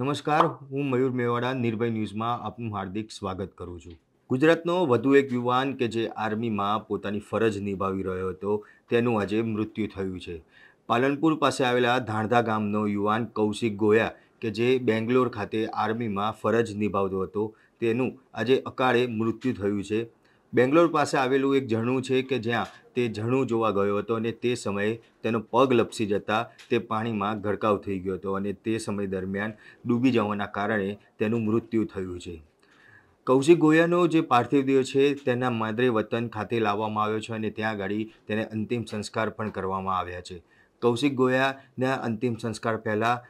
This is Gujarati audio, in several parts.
નમસ્કાર હું મયુર મેવાડા નિર્ભય ન્યૂઝમાં આપનું હાર્દિક સ્વાગત કરું છું ગુજરાતનો વધુ એક યુવાન કે જે આર્મીમાં પોતાની ફરજ નિભાવી રહ્યો હતો તેનું આજે મૃત્યુ થયું છે પાલનપુર પાસે આવેલા ધાણધા ગામનો યુવાન કૌશિક ગોયા કે જે બેંગ્લોર ખાતે આર્મીમાં ફરજ નિભાવતો હતો તેનું આજે અકાળે મૃત્યુ થયું છે બેંગ્લોર પાસે આવેલું એક ઝરણું છે કે જ્યાં તે ઝરણું જોવા ગયો હતો અને તે સમયે તેનો પગ લપસી જતાં તે પાણીમાં ગરકાવ થઈ ગયો હતો અને તે સમય દરમિયાન ડૂબી જવાના કારણે તેનું મૃત્યુ થયું છે કૌશિક ગોયાનો જે પાર્થિવ દેહ છે તેના માદરે વતન ખાતે લાવવામાં આવ્યો છે અને ત્યાં ગાડી તેને અંતિમ સંસ્કાર પણ કરવામાં આવ્યા છે કૌશિક ગોયાના અંતિમ સંસ્કાર પહેલાં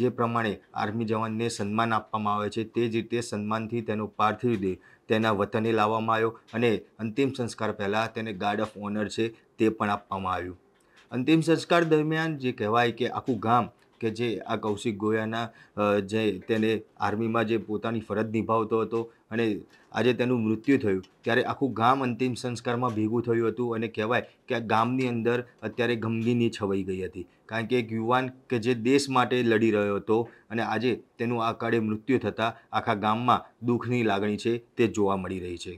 જે પ્રમાણે આર્મી જવાનને સન્માન આપવામાં આવે છે તે જ રીતે સન્માનથી તેનો પાર્થિવ દેહ તેના વતને લાવવામાં આવ્યો અને અંતિમ સંસ્કાર પહેલાં તેને ગાર્ડ ઓફ ઓનર છે તે પણ આપવામાં આવ્યું અંતિમ સંસ્કાર દરમિયાન જે કહેવાય કે આખું ગામ કે જે આ કૌશિક ગોયાના જે તેને આર્મીમાં જે પોતાની ફરજ નિભાવતો હતો અને આજે તેનું મૃત્યુ થયું ત્યારે આખું ગામ અંતિમ સંસ્કારમાં ભેગું થયું હતું અને કહેવાય કે આ ગામની અંદર અત્યારે ગમગીની છવાઈ ગઈ હતી કારણ કે એક યુવાન કે જે દેશ માટે લડી રહ્યો હતો અને આજે તેનું આ કાળે મૃત્યુ થતાં આખા ગામમાં દુઃખની લાગણી છે તે જોવા મળી રહી છે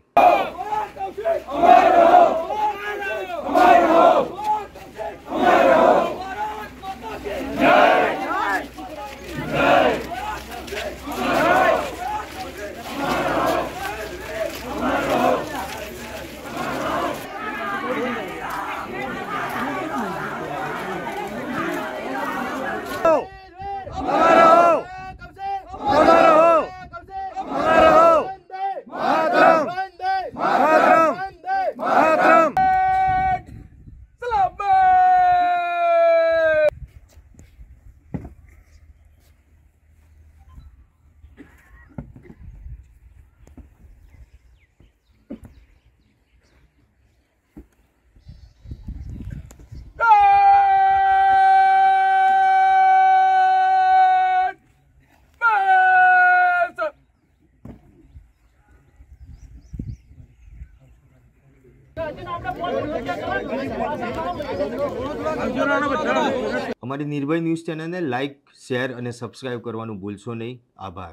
અમારી નિર્ભય ન્યૂઝ ચેનલને લાઇક શેર અને સબસ્ક્રાઇબ કરવાનું ભૂલશો નહીં આભાર